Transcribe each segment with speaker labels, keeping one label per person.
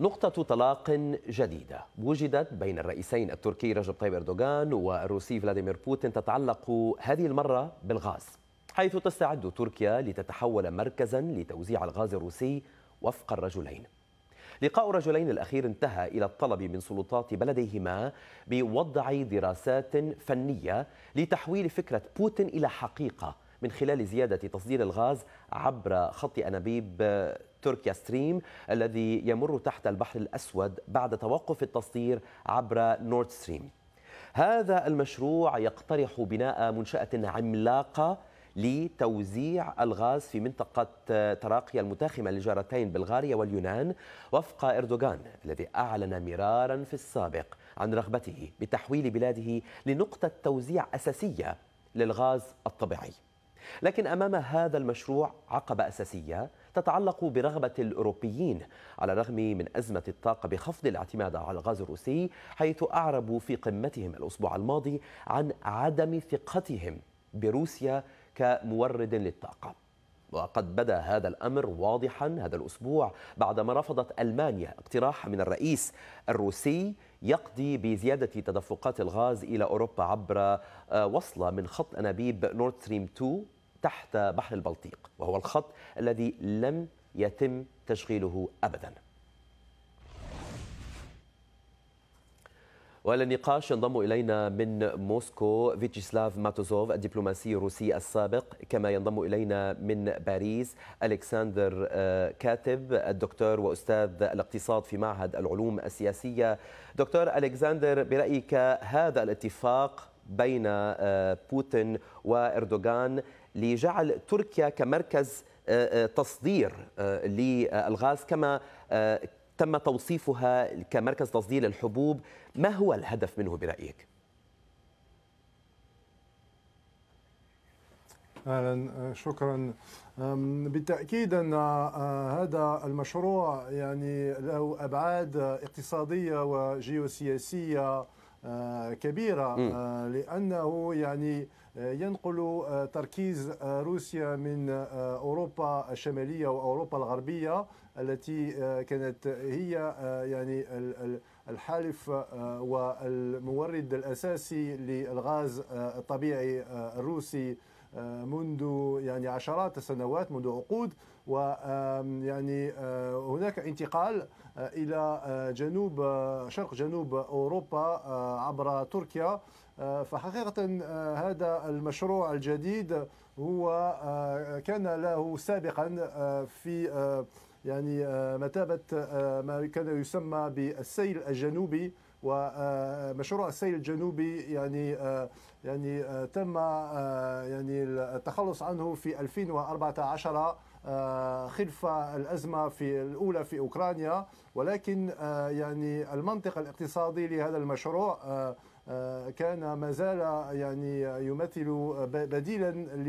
Speaker 1: نقطة طلاق جديدة وجدت بين الرئيسين التركي رجب طيب أردوغان والروسي فلاديمير بوتين تتعلق هذه المرة بالغاز حيث تستعد تركيا لتتحول مركزا لتوزيع الغاز الروسي وفق الرجلين لقاء الرجلين الأخير انتهى إلى الطلب من سلطات بلديهما بوضع دراسات فنية لتحويل فكرة بوتين إلى حقيقة من خلال زيادة تصدير الغاز عبر خط أنابيب تركيا ستريم الذي يمر تحت البحر الأسود بعد توقف التصدير عبر نورد ستريم هذا المشروع يقترح بناء منشأة عملاقة لتوزيع الغاز في منطقة تراقيا المتاخمة للجارتين بلغاريا واليونان وفق إردوغان الذي أعلن مرارا في السابق عن رغبته بتحويل بلاده لنقطة توزيع أساسية للغاز الطبيعي لكن أمام هذا المشروع عقبة أساسية تتعلق برغبة الأوروبيين على الرغم من أزمة الطاقة بخفض الاعتماد على الغاز الروسي حيث أعربوا في قمتهم الأسبوع الماضي عن عدم ثقتهم بروسيا كمورد للطاقة وقد بدا هذا الامر واضحا هذا الاسبوع بعدما رفضت المانيا اقتراح من الرئيس الروسي يقضي بزياده تدفقات الغاز الى اوروبا عبر آه، وصله من خط انابيب نورد ستريم 2 تحت بحر البلطيق وهو الخط الذي لم يتم تشغيله أبداً والى النقاش ينضم الينا من موسكو فيتشيسلاف ماتوزوف الدبلوماسي الروسي السابق كما ينضم الينا من باريس الكسندر آه، كاتب الدكتور واستاذ الاقتصاد في معهد العلوم السياسيه دكتور الكسندر برايك هذا الاتفاق بين آه، بوتين واردوغان لجعل تركيا كمركز آه، آه، تصدير آه، للغاز كما تم توصيفها كمركز تصدير للحبوب ما هو الهدف منه برأيك؟
Speaker 2: اهلا شكرا بالتاكيد ان هذا المشروع يعني له ابعاد اقتصاديه وجيوسياسيه آه، كبيرة آه، لأنه يعني آه، ينقل تركيز روسيا من أوروبا الشمالية وأوروبا الغربية التي كانت هي يعني الحالف والمورد الأساسي للغاز الطبيعي الروسي منذ يعني عشرات السنوات منذ عقود ويعني آه، هناك انتقال آه، الى آه، جنوب شرق جنوب اوروبا عبر تركيا فحقيقة هذا المشروع الجديد هو كان له سابقا في يعني آه، متابه آه، ما كان يسمى بالسيل الجنوبي ومشروع آه، السيل الجنوبي يعني يعني تم يعني التخلص عنه في 2014 خلف الأزمة في الأولى في أوكرانيا ولكن يعني المنطق الاقتصادي لهذا المشروع كان ما زال يعني يمثل بديلا ل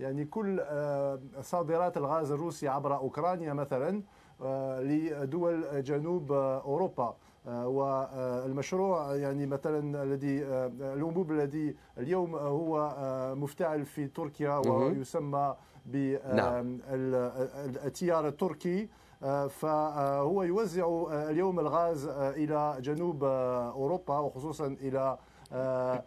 Speaker 2: يعني كل آه، صادرات الغاز الروسي عبر أوكرانيا مثلا آه، لدول جنوب أوروبا آه، والمشروع يعني مثلا الذي الانبوب الذي اليوم هو مفتعل في تركيا ويسمى بالتيار نعم. التركي فهو يوزع اليوم الغاز الى جنوب اوروبا وخصوصا الى آه، آه،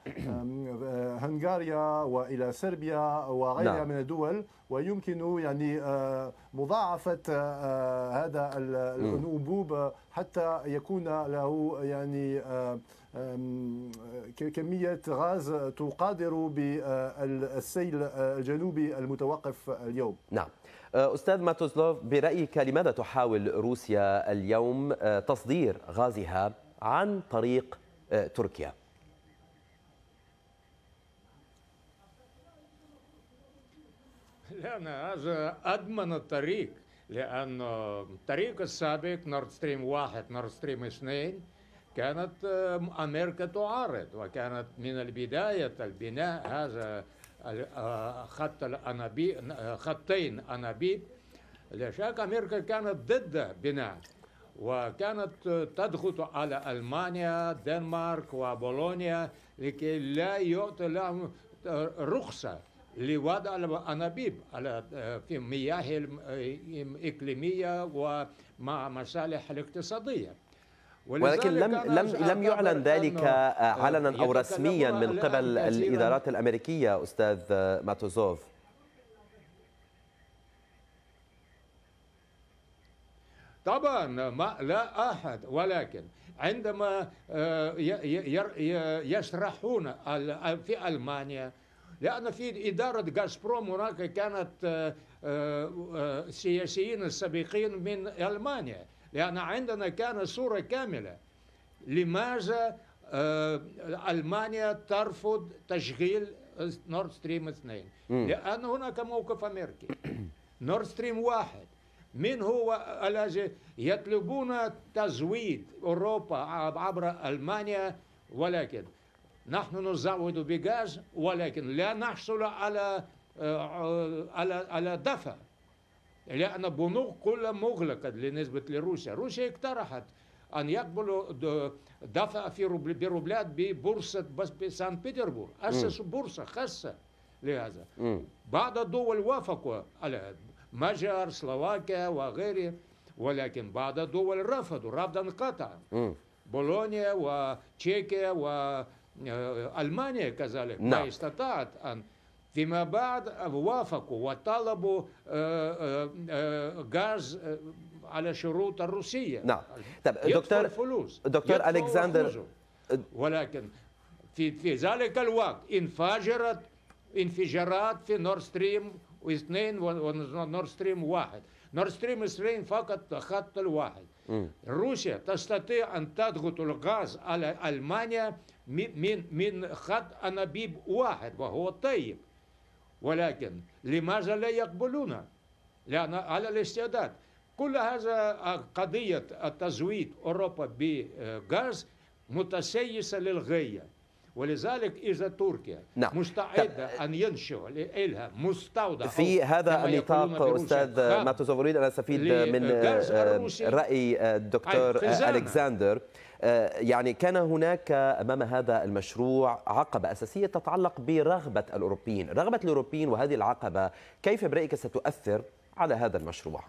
Speaker 2: آه، هنغاريا والى صربيا وغيرها نعم. من الدول ويمكن يعني مضاعفه هذا الانبوب حتى يكون له يعني كمية غاز تقادر بالسيل الجنوبي المتوقف اليوم
Speaker 1: نعم أستاذ ماتوزلوف برأيك لماذا تحاول روسيا اليوم تصدير غازها عن طريق تركيا؟
Speaker 3: كان هذا أضمن الطريق لأن الطريق السابق نورد ستريم واحد نورد ستريم اثنين كانت أمريكا تعارض وكانت من البداية البناء هذا خط الأنابيب خطين أنابيب لا شك أمريكا كانت ضد بناء وكانت تضغط على ألمانيا دنمارك وبولونيا لكي لا يعطي لهم رخصة لوضع الأنابيب على آه، في مياه الإقليمية آه، ومع مصالح الاقتصادية ولكن لم لم لم يعلن ذلك علنا او رسميا من قبل الادارات
Speaker 1: الامريكيه استاذ ماتوزوف طبعا
Speaker 3: ما لا احد ولكن عندما آه، يشرحون في المانيا لأن في إدارة غازبروم هناك كانت آه، آه، سياسيين السابقين من ألمانيا لأن عندنا كان صورة كاملة لماذا آه، ألمانيا ترفض تشغيل نورد ستريم 2 لأن هناك موقف أمريكي نورد ستريم واحد من هو الذي يطلبون تزويد أوروبا عبر ألمانيا ولكن نحن نزود بغاز ولكن لا نحصل على آه، على على دفع لأن بنوك كلها مغلقة بالنسبة لروسيا روسيا اقترحت أن يقبلوا دفع في بروبلات ببورصة سان بيتربورغ أسسوا بورصة خاصة لهذا بعض الدول وافقوا على مجر سلوفاكيا وغيره ولكن بعض الدول رفضوا رفضا قطعا بولونيا وتشيكيا و ألمانيا كذلك نعم. ما استطاعت أن فيما بعد وافقوا وطلبوا غاز على شروط الروسية نعم طب دكتور فلوس
Speaker 1: دكتور ألكسندر
Speaker 3: ولكن في في ذلك الوقت انفجرت انفجارات في نورستريم ستريم واثنين ونورد ستريم واحد نور ستريم 2 فقط خط الواحد روسيا تستطيع أن تضغط الغاز على ألمانيا من, من, من خط أنابيب واحد وهو طيب ولكن لماذا لا يقبلون لأن على الاستعداد كل هذا قضية تزويد أوروبا بغاز متسيسة للغاية ولذلك إذا تركيا نعم. مستعدة ت... أن ينشئ لها مستودع في هذا النطاق أستاذ ماتوزوف
Speaker 1: أريد أن أستفيد من آه، آه، رأي الدكتور آه، ألكساندر يعني كان هناك أمام هذا المشروع عقبة أساسية تتعلق برغبة الأوروبيين رغبة الأوروبيين وهذه العقبة كيف برأيك ستؤثر على هذا المشروع؟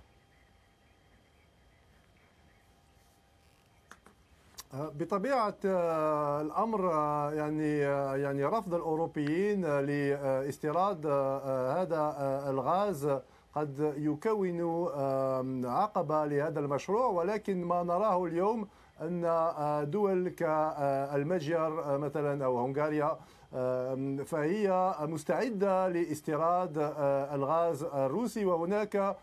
Speaker 2: بطبيعه آه، الامر آه، يعني آه، يعني رفض الاوروبيين لاستيراد هذا الغاز قد يكون عقبه لهذا المشروع ولكن ما نراه اليوم ان دول كالمجر مثلا او هنغاريا فهي مستعده لاستيراد الغاز الروسي وهناك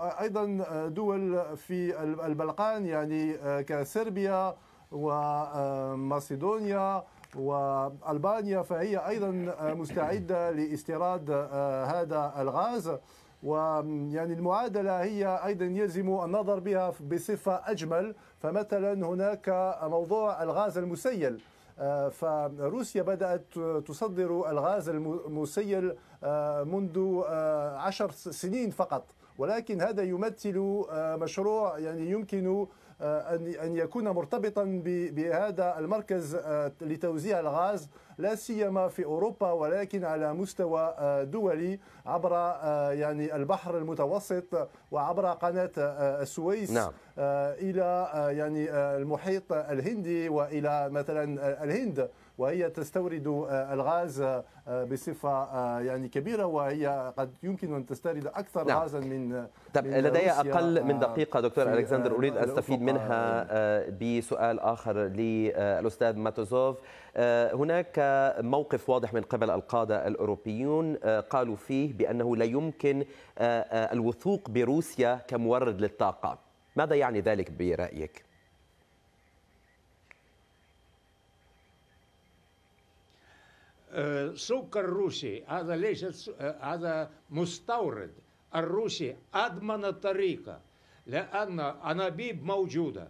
Speaker 2: ايضا دول في البلقان يعني كسربيا ومقدونيا والبانيا فهي ايضا مستعده لاستيراد آه، هذا الغاز ويعني المعادله هي ايضا يلزم النظر بها بصفه اجمل فمثلا هناك موضوع الغاز المسيل آه، فروسيا بدأت تصدر الغاز المسيل آه، منذ عشر سنين فقط ولكن هذا يمثل آه، مشروع يعني يمكن آه، أن يكون مرتبطا بهذا المركز آه، لتوزيع الغاز لا سيما في أوروبا ولكن على مستوى دولي عبر يعني البحر المتوسط وعبر قناة السويس نعم. إلى يعني المحيط الهندي وإلى مثلا الهند وهي تستورد آه، الغاز آه، آه، بصفه يعني كبيره وهي قد يمكن ان تستورد اكثر نعم. غازا من طب لدي اقل من دقيقه دكتور الكسندر اريد استفيد منها
Speaker 1: نعم. بسؤال اخر للاستاذ ماتوزوف هناك موقف واضح من قبل القاده الاوروبيون قالوا فيه بانه لا يمكن الوثوق بروسيا كمورد للطاقه ماذا يعني ذلك برايك
Speaker 3: سكر روسي هذا ليس هذا مستورد الروسي أضمن الطريقة لأن أنابيب موجودة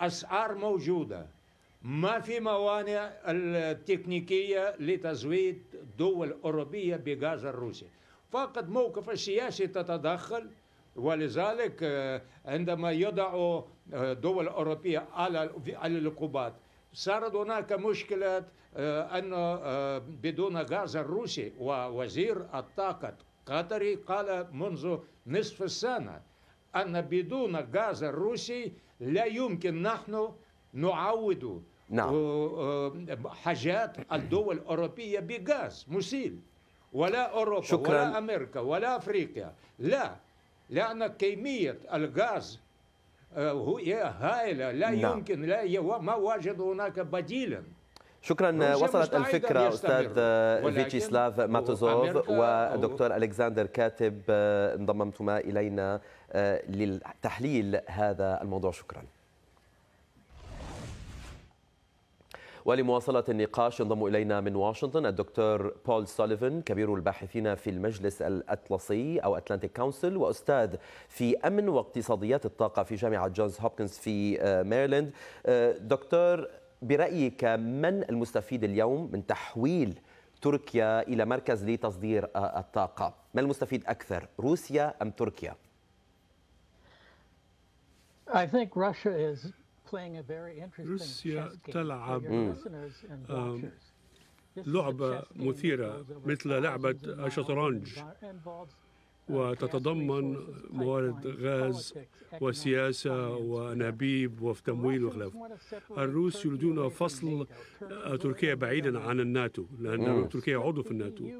Speaker 3: أسعار موجودة ما في موانع التكنيكية لتزويد دول أوروبية بغاز الروسي فقط موقف السياسي تتدخل ولذلك عندما يضع دول أوروبية على العقوبات صارت هناك مشكلة آه، أنه آه، بدون غاز الروسي ووزير الطاقة قطري قال منذ نصف السنة أن بدون غاز الروسي لا يمكن نحن نعود نعم. آه، حاجات الدول الأوروبية بغاز مسيل ولا أوروبا شكرا. ولا أمريكا ولا أفريقيا لا لأن كمية الغاز هي هائلة لا نعم. يمكن لا ما وجد هناك بديلا
Speaker 1: شكرا وصلت الفكره استاذ فيتشيسلاف ماتوزوف ودكتور الكساندر كاتب آه، انضممتما الينا آه، لتحليل هذا الموضوع شكرا ولمواصلة النقاش ينضم إلينا من واشنطن الدكتور بول سوليفن كبير الباحثين في المجلس الأطلسي أو أتلانتيك كونسل وأستاذ في أمن واقتصاديات الطاقة في جامعة جونز هوبكنز في آه، ميرلاند دكتور برأيك من المستفيد اليوم من تحويل تركيا إلى مركز لتصدير آه، الطاقة من المستفيد أكثر روسيا أم تركيا؟
Speaker 4: I think Russia is playing a very interesting روسيا تلعب آه، لعبة مثيرة مثل لعبة الشطرنج وتتضمن موارد غاز وسياسة وأنابيب وتمويل وخلاف الروس يريدون فصل تركيا بعيدا عن الناتو لأن تركيا عضو في الناتو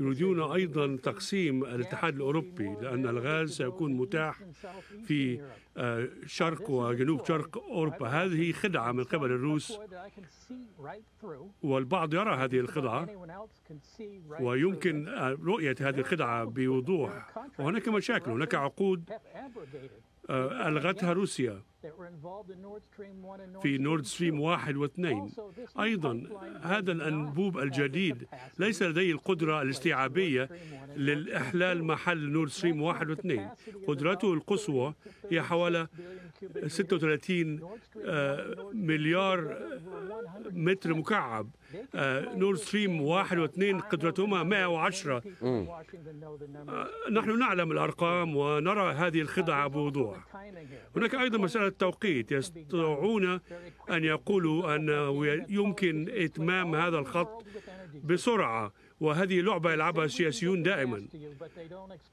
Speaker 4: يريدون أيضا تقسيم الاتحاد الأوروبي لأن الغاز سيكون متاح في آه، شرق وجنوب شرق أوروبا هذه خدعة من قبل الروس والبعض يرى هذه الخدعة ويمكن آه، رؤية هذه الخدعة بوضوح وهناك مشاكل هناك عقود آه، ألغتها روسيا في نورد ستريم واحد واثنين أيضا هذا الأنبوب الجديد ليس لديه القدرة الاستيعابية للإحلال محل نورد ستريم واحد واثنين قدرته القصوى هي حوالي 36 آه، مليار آه، متر مكعب نور آه، ستريم واحد واثنين قدرتهما 110 نحن نعلم الأرقام ونرى هذه الخدعة بوضوح هناك أيضا مسألة التوقيت يستطيعون أن يقولوا أنه يمكن إتمام هذا الخط بسرعة وهذه لعبة يلعبها السياسيون دائما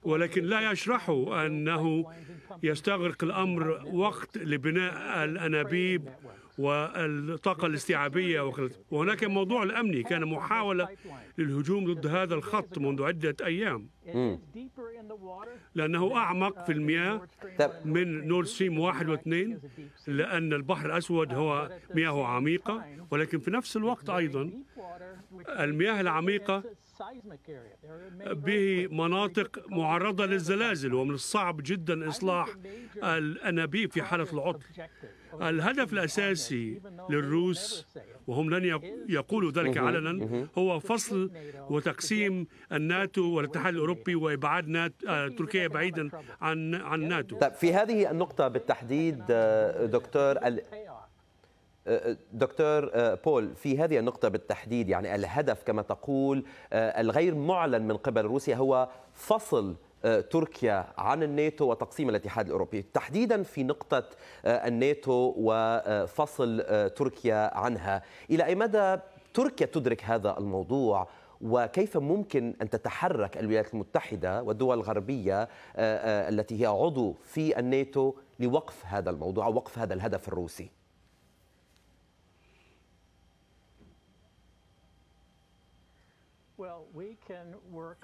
Speaker 4: ولكن لا يشرحوا أنه يستغرق الأمر وقت لبناء الأنابيب والطاقة الاستيعابية وهناك الموضوع الأمني كان محاولة للهجوم ضد هذا الخط منذ عدة أيام لأنه أعمق في المياه من نور ستريم واحد واثنين لأن البحر الأسود هو مياه عميقة ولكن في نفس الوقت أيضا
Speaker 1: المياه العميقة
Speaker 4: به مناطق معرضة للزلازل ومن الصعب جدا إصلاح الأنابيب في حالة العطل الهدف الأساسي للروس وهم لن يقولوا ذلك علنا هو فصل وتقسيم الناتو والاتحاد الأوروبي وإبعاد آه، تركيا بعيدا عن عن ناتو
Speaker 1: طيب في هذه النقطة بالتحديد آه، دكتور دكتور آه، بول في هذه النقطة بالتحديد يعني الهدف كما تقول آه، الغير معلن من قبل روسيا هو فصل آه، تركيا عن الناتو وتقسيم الاتحاد الاوروبي تحديدا في نقطه الناتو وفصل تركيا عنها الى اي مدى تركيا تدرك هذا الموضوع وكيف ممكن ان تتحرك الولايات المتحده والدول الغربيه التي هي عضو في الناتو لوقف هذا الموضوع وقف هذا الهدف الروسي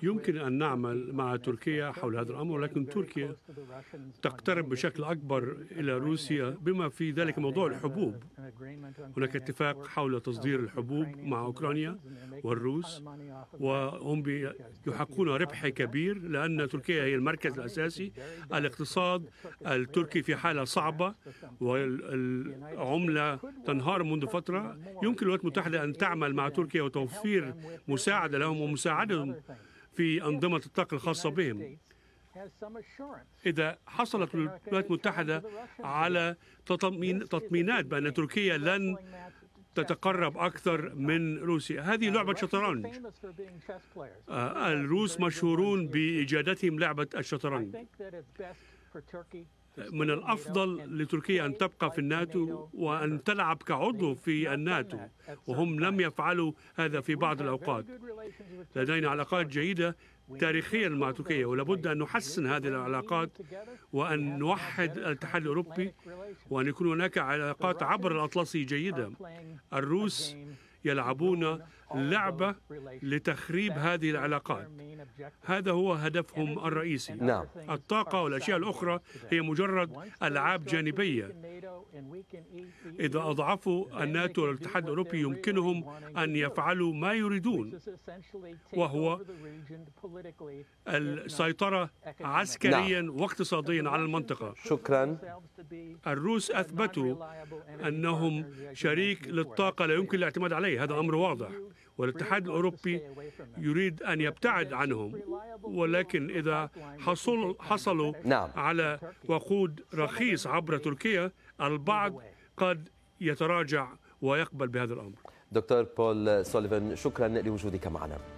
Speaker 4: يمكن أن نعمل مع تركيا حول هذا الأمر لكن تركيا تقترب بشكل أكبر إلى روسيا بما في ذلك موضوع الحبوب هناك اتفاق حول تصدير الحبوب مع أوكرانيا والروس وهم يحققون ربح كبير لأن تركيا هي المركز الأساسي الاقتصاد التركي في حالة صعبة والعملة تنهار منذ فترة يمكن الولايات المتحدة أن تعمل مع تركيا وتوفير مساعدة لهم ومساعدة ويساعدهم في أنظمة الطاقة الخاصة بهم إذا حصلت الولايات المتحدة على تطمينات بأن تركيا لن تتقرب أكثر من روسيا هذه لعبة شطرنج آه، الروس مشهورون بإيجادتهم لعبة الشطرنج من الأفضل لتركيا أن تبقى في الناتو وأن تلعب كعضو في الناتو وهم لم يفعلوا هذا في بعض الأوقات لدينا علاقات جيدة تاريخيا مع تركيا ولابد أن نحسن هذه العلاقات وأن نوحد الاتحاد الأوروبي وأن يكون هناك علاقات عبر الأطلسي جيدة الروس يلعبون لعبة لتخريب هذه العلاقات هذا هو هدفهم الرئيسي نعم. الطاقة والأشياء الأخرى هي مجرد ألعاب جانبية إذا أضعفوا الناتو والاتحاد الأوروبي يمكنهم أن يفعلوا ما يريدون وهو السيطرة عسكريا نعم. واقتصاديا على المنطقة شكرا الروس أثبتوا أنهم شريك للطاقة لا يمكن الاعتماد عليه عليه هذا أمر واضح والاتحاد الأوروبي يريد أن يبتعد عنهم ولكن إذا حصل حصلوا نعم. على وقود رخيص عبر تركيا البعض قد يتراجع ويقبل بهذا الأمر
Speaker 1: دكتور بول سوليفان شكرا لوجودك معنا